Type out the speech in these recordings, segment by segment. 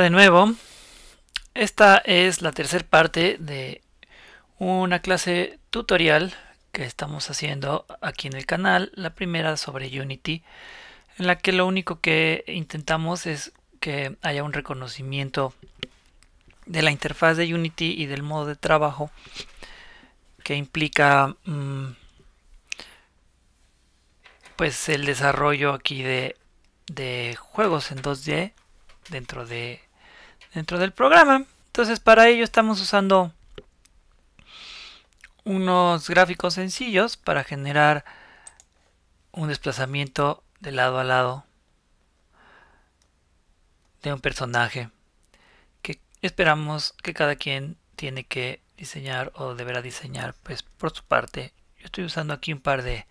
de nuevo. Esta es la tercera parte de una clase tutorial que estamos haciendo aquí en el canal. La primera sobre Unity, en la que lo único que intentamos es que haya un reconocimiento de la interfaz de Unity y del modo de trabajo que implica mm, pues el desarrollo aquí de, de juegos en 2D dentro, de, dentro del programa. Entonces para ello estamos usando unos gráficos sencillos para generar un desplazamiento de lado a lado de un personaje que esperamos que cada quien tiene que diseñar o deberá diseñar pues por su parte yo estoy usando aquí un par de,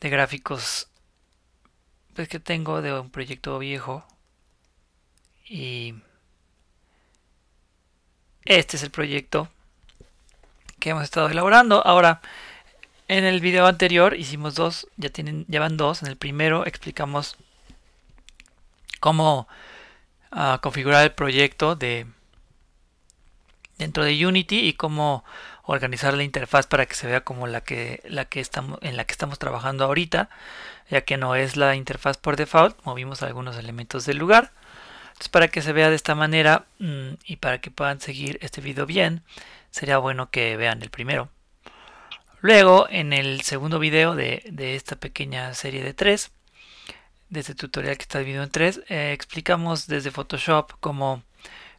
gráficos pues, que tengo de un proyecto viejo y este es el proyecto que hemos estado elaborando. Ahora, en el video anterior hicimos dos, ya, tienen, llevan van dos. En el primero explicamos cómo ah, configurar el proyecto de dentro de Unity y cómo organizar la interfaz para que se vea como la que, la que estamos, en la que estamos trabajando ahorita, ya que no es la interfaz por default, movimos algunos elementos del lugar. Entonces, para que se vea de esta manera mm, y para que puedan seguir este video bien, sería bueno que vean el primero. Luego, en el segundo video de, esta pequeña serie de tres, de este tutorial que está dividido en tres, eh, explicamos desde Photoshop cómo,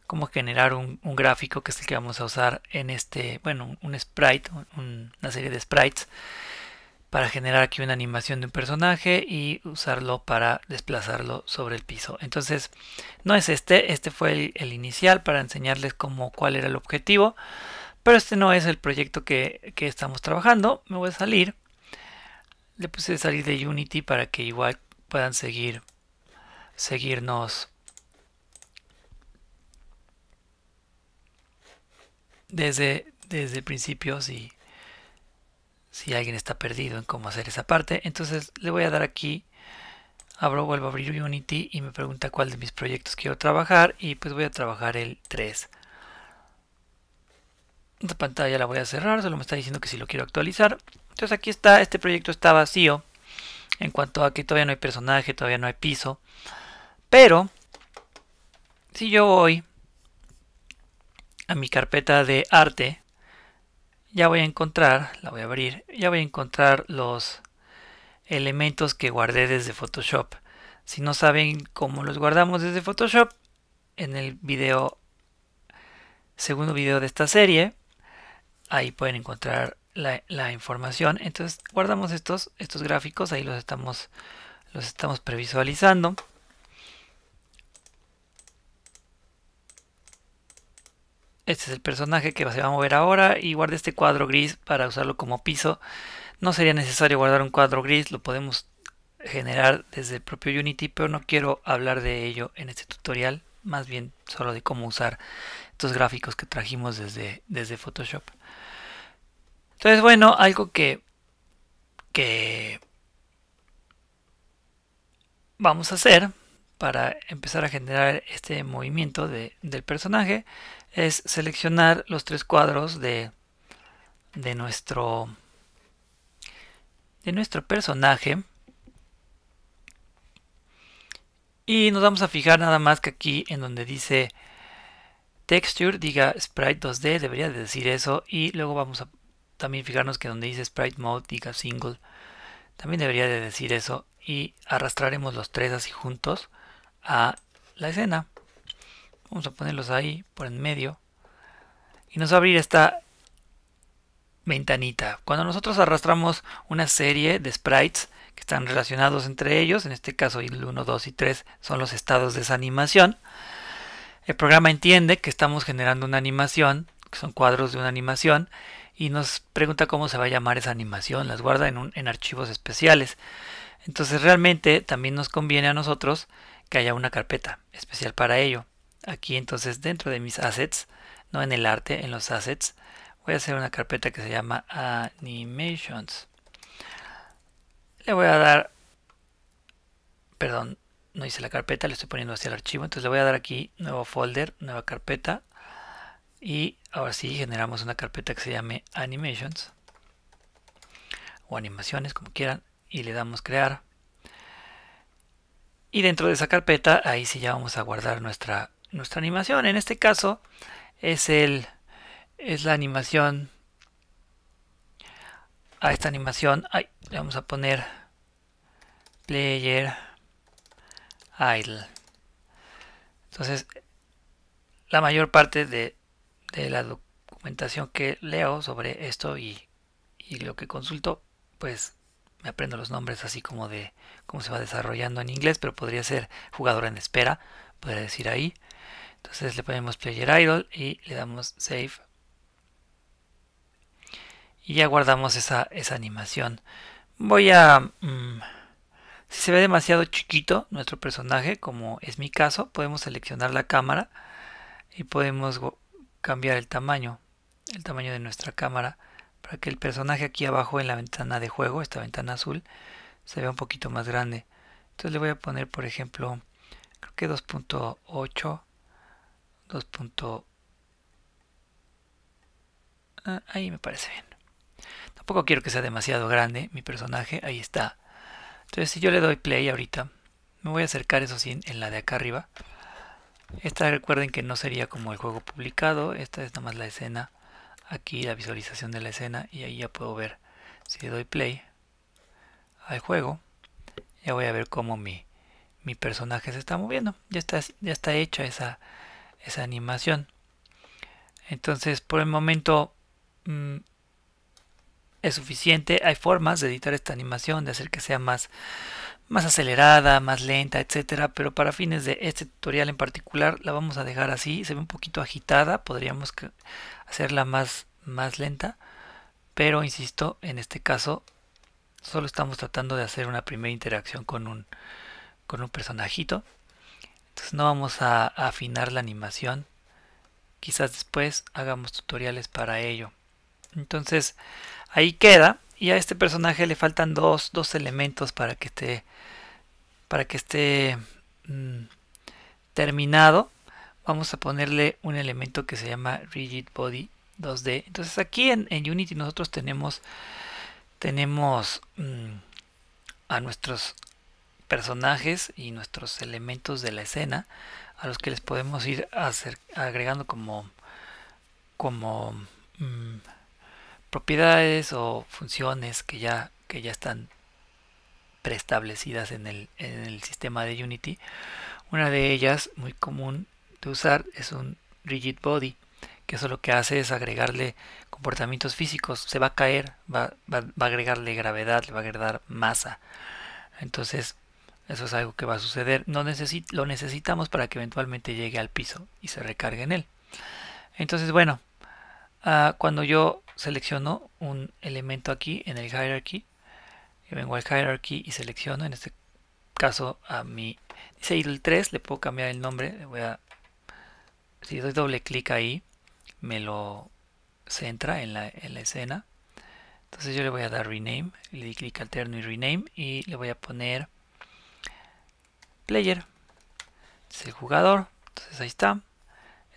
cómo generar un, gráfico que es el que vamos a usar en este, bueno, un sprite, una serie de sprites para generar aquí una animación de un personaje y usarlo para desplazarlo sobre el piso. Entonces no es este, este fue el, inicial para enseñarles cómo, cuál era el objetivo, pero este no es el proyecto que, estamos trabajando. Me voy a salir, le puse salir de Unity para que igual puedan seguir seguirnos desde, desde y si alguien está perdido en cómo hacer esa parte. Entonces le voy a dar aquí, abro, vuelvo a abrir Unity y me pregunta cuál de mis proyectos quiero trabajar y pues voy a trabajar el 3. La pantalla la voy a cerrar, solo me está diciendo que si lo quiero actualizar. Entonces aquí está, este proyecto está vacío en cuanto a que todavía no hay personaje, todavía no hay piso. Pero si yo voy a mi carpeta de arte, ya voy a encontrar, la voy a abrir, ya voy a encontrar los elementos que guardé desde Photoshop. Si no saben cómo los guardamos desde Photoshop, en el video, segundo video de esta serie, ahí pueden encontrar la, información. Entonces guardamos estos, estos gráficos, ahí los estamos, los estamos previsualizando. Este es el personaje que se va a mover ahora y guarde este cuadro gris para usarlo como piso. No sería necesario guardar un cuadro gris, lo podemos generar desde el propio Unity, pero no quiero hablar de ello en este tutorial, más bien solo de cómo usar estos gráficos que trajimos desde, desde Photoshop. Entonces, bueno, algo que, que vamos a hacer para empezar a generar este movimiento del personaje es seleccionar los tres cuadros de, nuestro de nuestro personaje y nos vamos a fijar nada más que aquí en donde dice texture diga sprite 2d debería de decir eso y luego vamos a también fijarnos que donde dice sprite mode diga single también debería de decir eso y arrastraremos los tres así juntos a la escena. Vamos a ponerlos ahí por en medio. Y nos va a abrir esta ventanita. Cuando nosotros arrastramos una serie de sprites que están relacionados entre ellos, en este caso el 1, 2 y 3 son los estados de esa animación, el programa entiende que estamos generando una animación, que son cuadros de una animación, y nos pregunta cómo se va a llamar esa animación, las guarda en, en archivos especiales. Entonces realmente también nos conviene a nosotros que haya una carpeta especial para ello. Aquí entonces dentro de mis assets, no en el arte, en los assets, voy a hacer una carpeta que se llama animations. Le voy a dar, perdón, no hice la carpeta, le estoy poniendo hacia el archivo, entonces le voy a dar aquí nuevo folder, nueva carpeta y ahora sí generamos una carpeta que se llame animations o animaciones como quieran y le damos crear y dentro de esa carpeta, ahí sí ya vamos a guardar nuestra, nuestra animación. En este caso es, el, es la animación. A esta animación le vamos a poner player idle. Entonces, la mayor parte de, la documentación que leo sobre esto y, y lo que consulto, pues me aprendo los nombres así como de cómo se va desarrollando en inglés, pero podría ser jugador en espera, podría decir ahí. Entonces le ponemos Player Idol y le damos Save. Y ya guardamos esa, animación. Voy a... Mm, si se ve demasiado chiquito nuestro personaje, como es mi caso, podemos seleccionar la cámara y podemos cambiar el tamaño, el tamaño de nuestra cámara para que el personaje aquí abajo en la ventana de juego, esta ventana azul, se vea un poquito más grande. Entonces le voy a poner, por ejemplo, creo que 2.8, 2. Ah, ahí me parece bien. Tampoco quiero que sea demasiado grande mi personaje, ahí está. Entonces si yo le doy play ahorita, me voy a acercar eso sí en la de acá arriba. Esta recuerden que no sería como el juego publicado, esta es nomás la escena aquí la visualización de la escena y ahí ya puedo ver si doy play al juego ya voy a ver cómo mi, mi personaje se está moviendo ya está, ya está hecha esa, esa animación entonces por el momento mm, es suficiente hay formas de editar esta animación de hacer que sea más más acelerada, más lenta, etcétera, pero para fines de este tutorial en particular la vamos a dejar así, se ve un poquito agitada, podríamos hacerla más, más lenta, pero insisto, en este caso solo estamos tratando de hacer una primera interacción con un, con un personajito, entonces no vamos a, afinar la animación, quizás después hagamos tutoriales para ello. Entonces ahí queda y a este personaje le faltan dos, dos elementos para que esté para que esté mm, terminado, vamos a ponerle un elemento que se llama rigid body 2D. Entonces aquí en, Unity nosotros tenemos tenemos mm, a nuestros personajes y nuestros elementos de la escena a los que les podemos ir agregando como como mm, propiedades o funciones que ya que ya están preestablecidas en el, sistema de Unity. Una de ellas, muy común de usar, es un rigid body, que eso lo que hace es agregarle comportamientos físicos. Se va a caer, va, a agregarle gravedad, le va a agregar masa. Entonces, eso es algo que va a suceder. No lo necesitamos para que eventualmente llegue al piso y se recargue en él. Entonces, bueno, ah, cuando yo selecciono un elemento aquí en el hierarchy, vengo al hierarchy y selecciono, en este caso a mi dice 3, le puedo cambiar el nombre, le voy a, si doy doble clic ahí, me lo centra en la, en la escena. Entonces yo le voy a dar rename, le di clic alterno y rename y le voy a poner player. Es el jugador, entonces ahí está.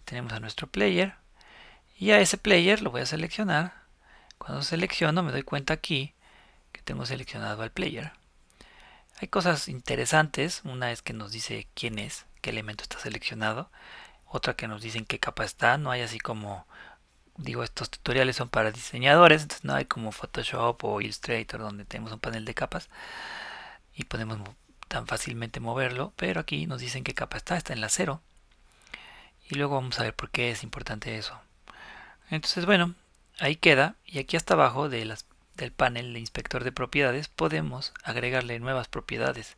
Tenemos a nuestro player y a ese player lo voy a seleccionar. Cuando selecciono me doy cuenta aquí que tengo seleccionado al player. Hay cosas interesantes, una es que nos dice quién es, qué elemento está seleccionado, otra que nos dicen qué capa está, no hay así como, digo, estos tutoriales son para diseñadores, entonces no hay como Photoshop o Illustrator donde tenemos un panel de capas y podemos tan fácilmente moverlo, pero aquí nos dicen qué capa está, está en la cero y luego vamos a ver por qué es importante eso. Entonces bueno, ahí queda y aquí hasta abajo de las del panel de inspector de propiedades podemos agregarle nuevas propiedades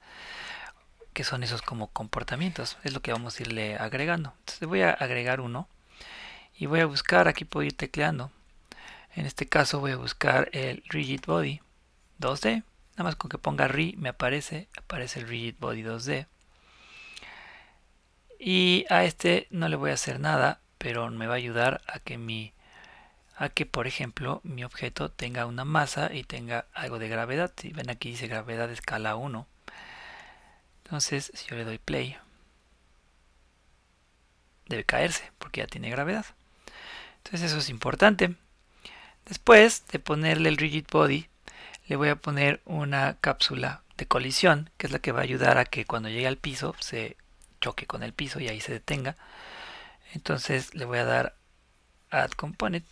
que son esos como comportamientos es lo que vamos a irle agregando entonces voy a agregar uno y voy a buscar aquí puedo ir tecleando en este caso voy a buscar el rigid body 2D nada más con que ponga ri me aparece aparece el rigid body 2D y a este no le voy a hacer nada pero me va a ayudar a que mi a que, por ejemplo, mi objeto tenga una masa y tenga algo de gravedad. Si ven aquí dice gravedad de escala 1. Entonces, si yo le doy play, debe caerse porque ya tiene gravedad. Entonces eso es importante. Después de ponerle el rigid body, le voy a poner una cápsula de colisión, que es la que va a ayudar a que cuando llegue al piso se choque con el piso y ahí se detenga. Entonces le voy a dar add component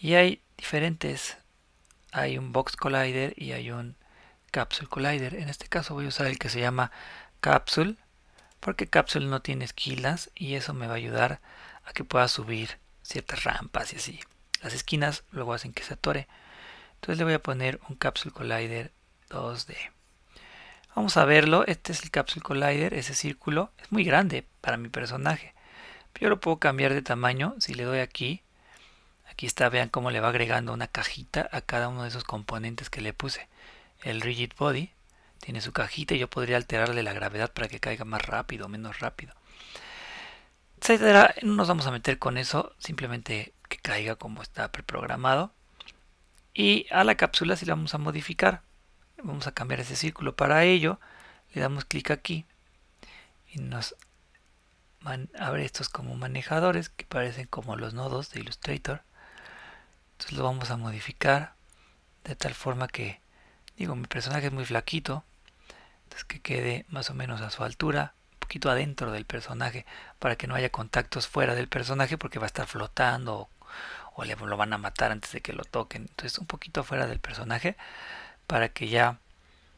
y hay diferentes, hay un Box Collider y hay un Capsule Collider. En este caso voy a usar el que se llama Capsule, porque Capsule no tiene esquinas y eso me va a ayudar a que pueda subir ciertas rampas y así. Las esquinas luego hacen que se atore. Entonces le voy a poner un Capsule Collider 2D. Vamos a verlo. Este es el Capsule Collider, ese círculo. Es muy grande para mi personaje. Yo lo puedo cambiar de tamaño. Si le doy aquí, Aquí está, vean cómo le va agregando una cajita a cada uno de esos componentes que le puse. El Rigid Body tiene su cajita y yo podría alterarle la gravedad para que caiga más rápido, menos rápido. no nos vamos a meter con eso, simplemente que caiga como está preprogramado. Y a la cápsula sí la vamos a modificar. Vamos a cambiar ese círculo. Para ello le damos clic aquí y nos abre estos como manejadores que parecen como los nodos de Illustrator entonces lo vamos a modificar de tal forma que, digo, mi personaje es muy flaquito, entonces que quede más o menos a su altura, un poquito adentro del personaje, para que no haya contactos fuera del personaje porque va a estar flotando o, le, lo van a matar antes de que lo toquen. Entonces un poquito fuera del personaje para que ya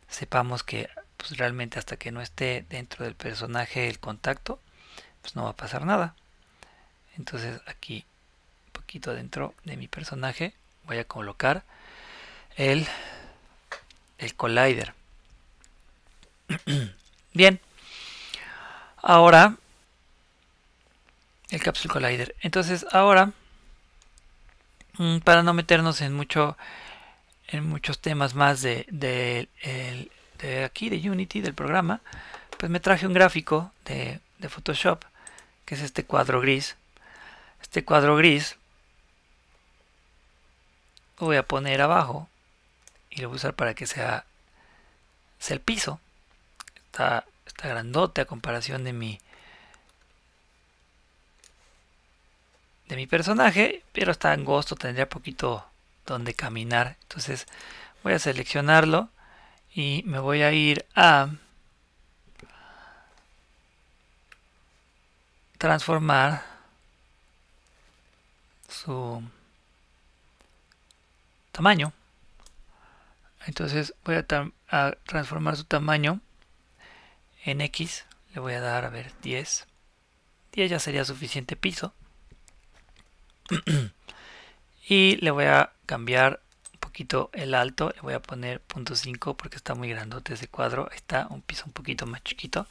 sepamos que pues, realmente hasta que no esté dentro del personaje el contacto, pues no va a pasar nada. Entonces aquí dentro de mi personaje voy a colocar el, el collider bien ahora el capsule collider entonces ahora mm, para no meternos en mucho en muchos temas más de, de, de, aquí de Unity del programa pues me traje un gráfico de, Photoshop que es este cuadro gris este cuadro gris voy a poner abajo y lo voy a usar para que sea, el piso. Está, está grandote a comparación de mi, de mi personaje, pero está angosto, tendría poquito donde caminar. Entonces voy a seleccionarlo y me voy a ir a transformar su tamaño. Entonces voy a, transformar su tamaño en X. Le voy a dar, a ver, 10. 10 ya sería suficiente piso. y le voy a cambiar un poquito el alto. Le voy a poner 5 porque está muy grande ese cuadro. Está un piso un poquito más chiquito.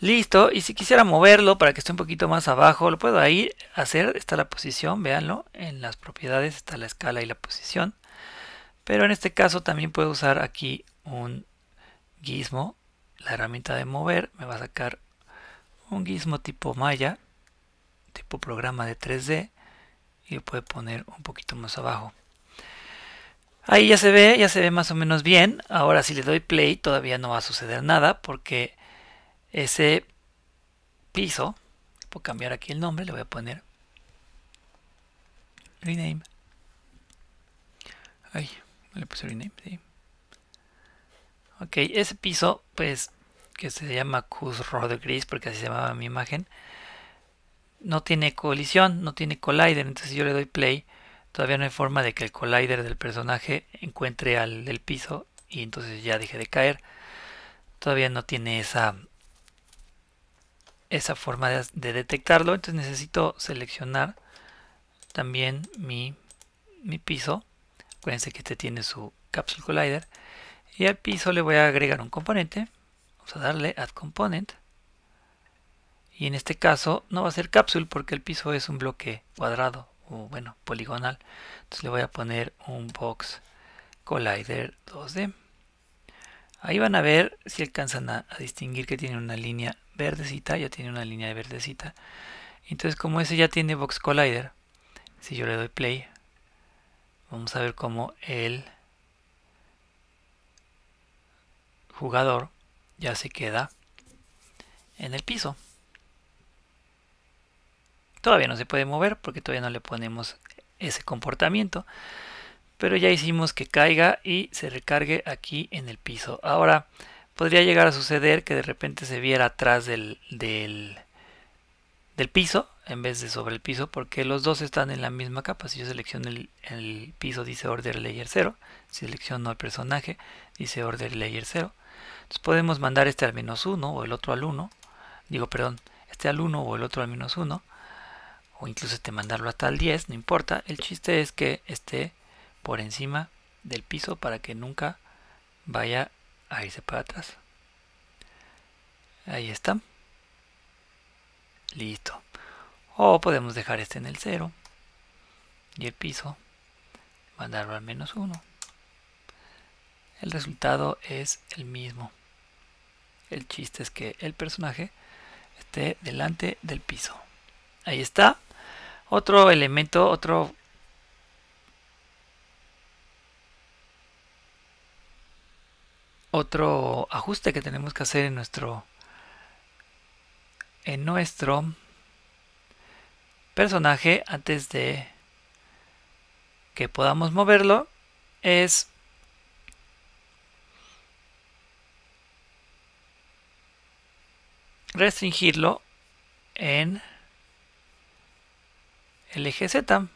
Listo, y si quisiera moverlo para que esté un poquito más abajo, lo puedo ahí hacer, está la posición, véanlo, en las propiedades está la escala y la posición. Pero en este caso también puedo usar aquí un gizmo, la herramienta de mover, me va a sacar un gizmo tipo maya, tipo programa de 3D, y lo puede poner un poquito más abajo. Ahí ya se ve, ya se ve más o menos bien. Ahora si le doy play todavía no va a suceder nada porque ese piso, a cambiar aquí el nombre, le voy a poner rename. Ay, le puse rename, sí. Ok, ese piso, pues, que se llama Cus Rodo Gris, porque así se llamaba mi imagen, no tiene colisión, no tiene collider, entonces yo le doy play, todavía no hay forma de que el collider del personaje encuentre al del piso y entonces ya deje de caer. Todavía no tiene esa esa forma de, detectarlo. Entonces necesito seleccionar también mi, mi piso. Acuérdense que este tiene su Capsule Collider. Y al piso le voy a agregar un componente. Vamos a darle Add Component. Y en este caso no va a ser Capsule porque el piso es un bloque cuadrado o bueno, poligonal. Entonces le voy a poner un Box Collider 2D. Ahí van a ver si alcanzan a distinguir que tiene una línea verdecita, ya tiene una línea de verdecita. Entonces como ese ya tiene Box Collider, si yo le doy play, vamos a ver cómo el jugador ya se queda en el piso. Todavía no se puede mover porque todavía no le ponemos ese comportamiento. Pero ya hicimos que caiga y se recargue aquí en el piso. Ahora podría llegar a suceder que de repente se viera atrás del, del, piso en vez de sobre el piso porque los dos están en la misma capa. Si yo selecciono el, piso dice Order Layer 0, si selecciono el personaje dice Order Layer 0. Entonces podemos mandar este al menos 1 o el otro al 1, digo perdón, este al 1 o el otro al menos 1 o incluso este mandarlo hasta el 10, no importa. El chiste es que esté por encima del piso para que nunca vaya ahí se para atrás. Ahí está. Listo. O podemos dejar este en el 0 y el piso mandarlo al menos 1. El resultado es el mismo. El chiste es que el personaje esté delante del piso. Ahí está. Otro elemento, otro otro ajuste que tenemos que hacer en nuestro en nuestro personaje antes de que podamos moverlo es restringirlo en el eje Z.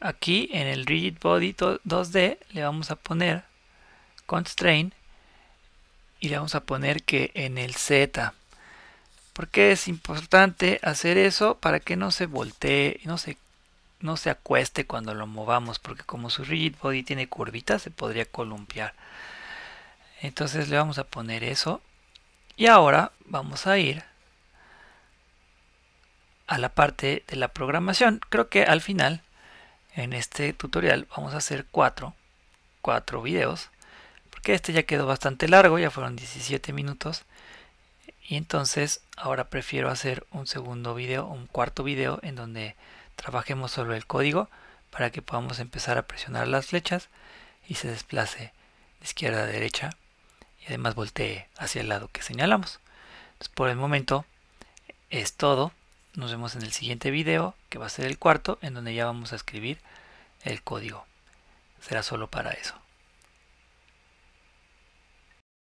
Aquí en el rigid body 2D le vamos a poner constrain y le vamos a poner que en el Z. porque es importante hacer eso? Para que no se voltee, no se, no se acueste cuando lo movamos, porque como su rigid body tiene curvitas, se podría columpiar. Entonces le vamos a poner eso. Y ahora vamos a ir a la parte de la programación. Creo que al final, en este tutorial, vamos a hacer cuatro, cuatro videos porque este ya quedó bastante largo, ya fueron 17 minutos. Y entonces ahora prefiero hacer un segundo video, un cuarto video en donde trabajemos solo el código para que podamos empezar a presionar las flechas y se desplace de izquierda a derecha y además voltee hacia el lado que señalamos. por el momento es todo. Nos vemos en el siguiente video que va a ser el cuarto en donde ya vamos a escribir el código. Será solo para eso.